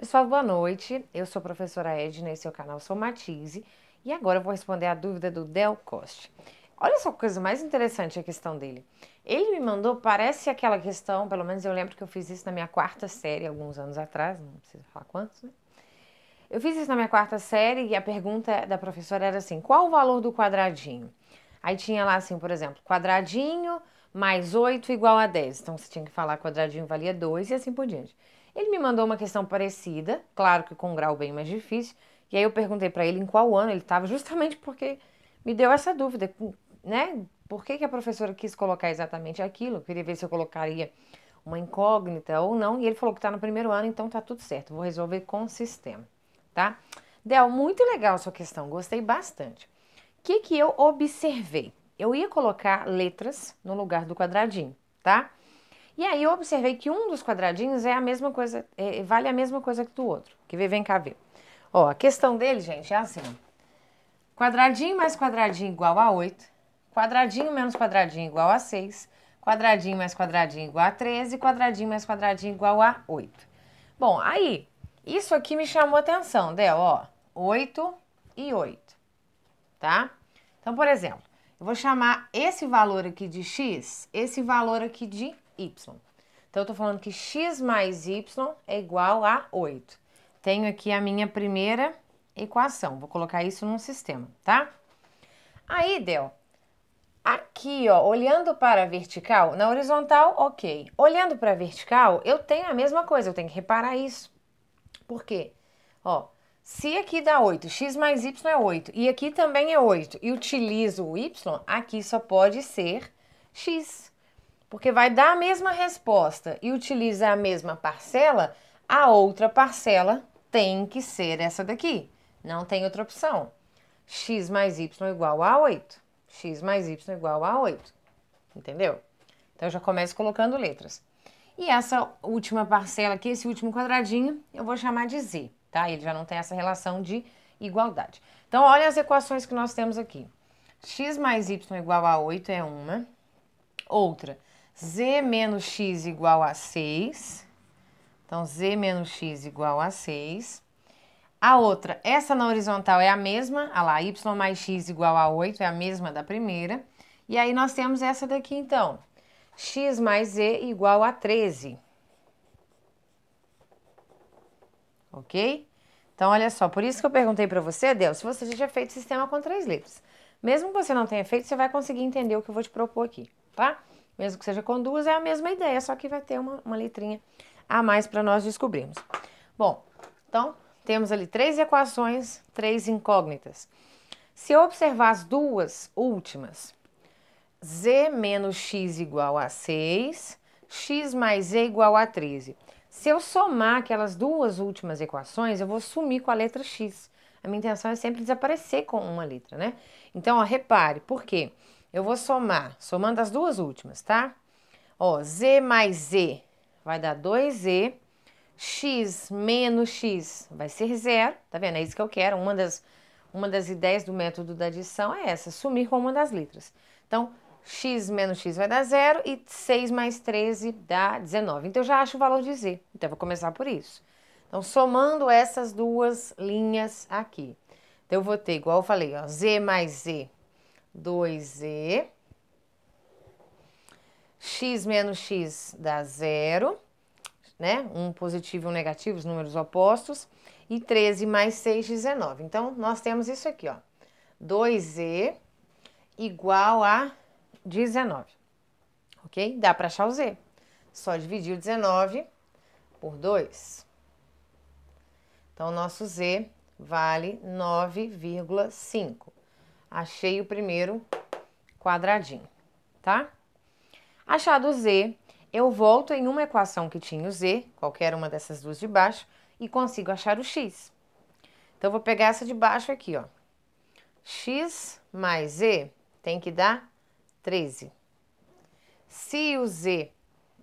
Pessoal, boa noite. Eu sou a professora Edna, esse é o canal Somatize. E agora eu vou responder a dúvida do Del Coste. Olha só que coisa mais interessante a questão dele. Ele me mandou, parece aquela questão, pelo menos eu lembro que eu fiz isso na minha quarta série, alguns anos atrás, não preciso falar quantos, né? Eu fiz isso na minha quarta série e a pergunta da professora era assim: qual o valor do quadradinho? Aí tinha lá assim, por exemplo, quadradinho mais 8 igual a 10. Então você tinha que falar quadradinho valia 2 e assim por diante. Ele me mandou uma questão parecida, claro que com um grau bem mais difícil, e aí eu perguntei para ele em qual ano ele estava, justamente porque me deu essa dúvida, né? Por que, que a professora quis colocar exatamente aquilo? queria ver se eu colocaria uma incógnita ou não, e ele falou que está no primeiro ano, então tá tudo certo, vou resolver com o sistema, tá? Del, muito legal sua questão, gostei bastante. O que, que eu observei? Eu ia colocar letras no lugar do quadradinho, tá? E aí eu observei que um dos quadradinhos é a mesma coisa, é, é vale a mesma coisa que do outro. Que vem cá ver. Ó, a questão dele, gente, é assim. Quadradinho mais quadradinho igual a 8. Quadradinho menos quadradinho igual a 6. Quadradinho mais quadradinho igual a 13. Quadradinho mais quadradinho igual a 8. Bom, aí, isso aqui me chamou atenção, Del, ó. 8 e 8, tá? Então, por exemplo, eu vou chamar esse valor aqui de x, esse valor aqui de y. Então, eu estou falando que x mais y é igual a 8. Tenho aqui a minha primeira equação. Vou colocar isso num sistema, tá? Aí, Del, aqui, ó, olhando para a vertical, na horizontal, ok. Olhando para a vertical, eu tenho a mesma coisa, eu tenho que reparar isso. Por quê? Ó, se aqui dá 8, x mais y é 8, e aqui também é 8, e utilizo o y, aqui só pode ser x porque vai dar a mesma resposta e utiliza a mesma parcela, a outra parcela tem que ser essa daqui. Não tem outra opção. x mais y igual a 8. x mais y igual a 8. Entendeu? Então, eu já começo colocando letras. E essa última parcela aqui, esse último quadradinho, eu vou chamar de z, tá? Ele já não tem essa relação de igualdade. Então, olha as equações que nós temos aqui. x mais y igual a 8 é uma. Outra, z menos x igual a 6. Então, z menos x igual a 6. A outra, essa na horizontal é a mesma, olha lá, y mais x igual a 8, é a mesma da primeira. E aí nós temos essa daqui, então, x mais z igual a 13. Ok? Então, olha só, por isso que eu perguntei para você, Adel, se você já tinha feito sistema com três letras. Mesmo que você não tenha feito, você vai conseguir entender o que eu vou te propor aqui, tá? mesmo que seja com duas, é a mesma ideia, só que vai ter uma, uma letrinha a mais para nós descobrirmos. Bom, então temos ali três equações, três incógnitas. Se eu observar as duas últimas, z menos x igual a 6, x mais z igual a 13. Se eu somar aquelas duas últimas equações, eu vou sumir com a letra x. A minha intenção é sempre desaparecer com uma letra, né? Então, ó, repare, por quê? Porque eu vou somar, somando as duas últimas, tá? Ó, z mais z vai dar 2z, x menos x vai ser zero, tá vendo? É isso que eu quero. Uma das, uma das ideias do método da adição é essa, sumir com uma das letras. Então, x menos x vai dar zero e 6 mais 13 dá 19. Então, eu já acho o valor de z. Então, eu vou começar por isso. Então, somando essas duas linhas aqui. Então, eu vou ter, igual eu falei, ó, z mais z 2e. x menos x dá zero, né? Um positivo e um negativo, os números opostos. E 13 mais 6, 19. Então, nós temos isso aqui, ó. 2e igual a 19. Ok? Dá para achar o z. Só dividir o 19 por 2. Então, o nosso z vale 9,5. Achei o primeiro quadradinho, tá? Achado o Z, eu volto em uma equação que tinha o Z, qualquer uma dessas duas de baixo, e consigo achar o X. Então, eu vou pegar essa de baixo aqui, ó. X mais Z tem que dar 13. Se o Z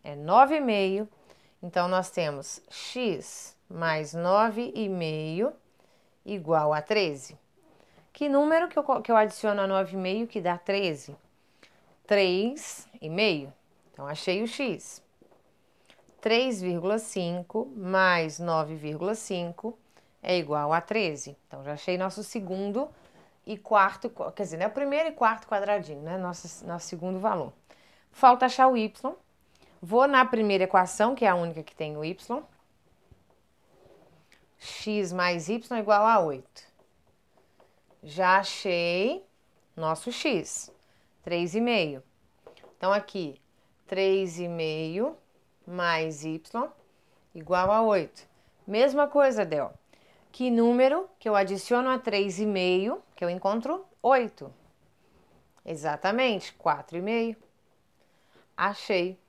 é 9,5, então nós temos X mais 9,5 igual a 13. Que número que eu, que eu adiciono a 9,5 que dá 13? 3,5. Então, achei o x. 3,5 mais 9,5 é igual a 13. Então, já achei nosso segundo e quarto, quer dizer, né, o primeiro e quarto quadradinho, né, nosso, nosso segundo valor. Falta achar o y. Vou na primeira equação, que é a única que tem o y. x mais y é igual a 8 já achei nosso x, 3,5. Então, aqui, 3,5 mais y igual a 8. Mesma coisa, Del. Que número que eu adiciono a 3,5, que eu encontro 8. Exatamente, 4,5. Achei.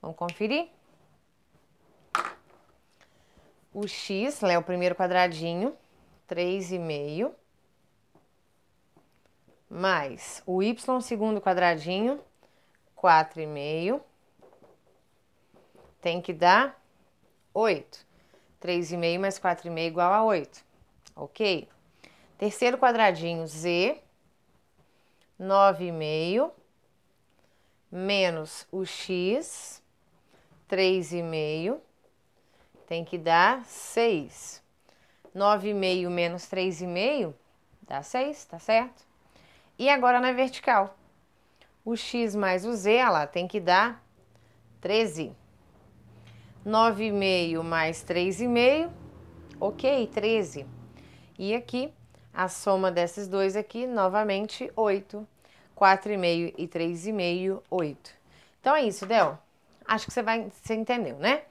Vamos conferir? O x, é o primeiro quadradinho, três e meio mais o y segundo quadradinho, quatro e meio tem que dar oito três e meio mais quatro e meio igual a oito ok? Terceiro quadradinho, z, nove e meio menos o x, três e meio tem que dar seis 9,5 menos 3,5 dá 6, tá certo? E agora na vertical. O x mais o z, ela tem que dar 13. 9,5 mais 3,5, ok, 13. E aqui, a soma desses dois aqui, novamente, 8. 4,5 e 3,5, 8. Então é isso, Del. Acho que você, vai, você entendeu, né?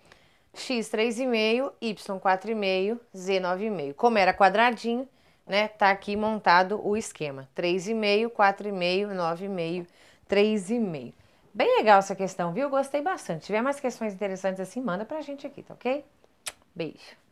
x 3,5, y 4,5, z 9,5. Como era quadradinho, né, tá aqui montado o esquema. 3,5, 4,5, 9,5, 3,5. Bem legal essa questão, viu? Gostei bastante. Se tiver mais questões interessantes assim, manda pra gente aqui, tá ok? Beijo.